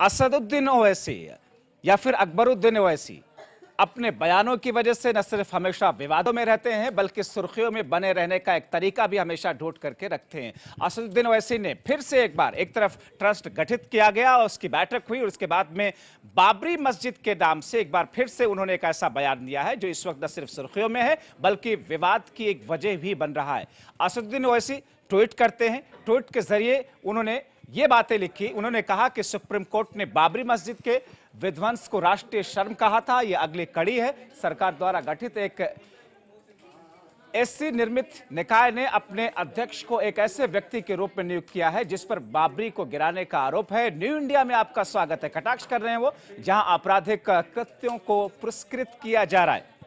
असदुद्दीन ओवैसी या फिर अकबरुद्दीन ओवैसी अपने बयानों की वजह से न सिर्फ हमेशा विवादों में रहते हैं बल्कि सुर्खियों में बने रहने का एक तरीका भी हमेशा ढूंढ करके रखते हैं असदुद्दीन ओवैसी ने फिर से एक बार एक तरफ ट्रस्ट गठित किया गया और उसकी बैठक हुई और उसके बाद में बाबरी मस्जिद के नाम से एक बार फिर से उन्होंने एक ऐसा बयान दिया है जो इस वक्त न सिर्फ सुर्खियों में है बल्कि विवाद की एक वजह भी बन रहा है असदुद्दीन ओवैसी ट्वीट करते हैं ट्वीट के जरिए उन्होंने ये बातें लिखी उन्होंने कहा कि सुप्रीम कोर्ट ने बाबरी मस्जिद के विध्वंस को राष्ट्रीय शर्म कहा था ये अगली कड़ी है सरकार द्वारा गठित एक एससी निर्मित निकाय ने अपने अध्यक्ष को एक ऐसे व्यक्ति के रूप में नियुक्त किया है जिस पर बाबरी को गिराने का आरोप है न्यू इंडिया में आपका स्वागत है कटाक्ष कर रहे हैं वो जहां आपराधिक कृत्यों को पुरस्कृत किया जा रहा है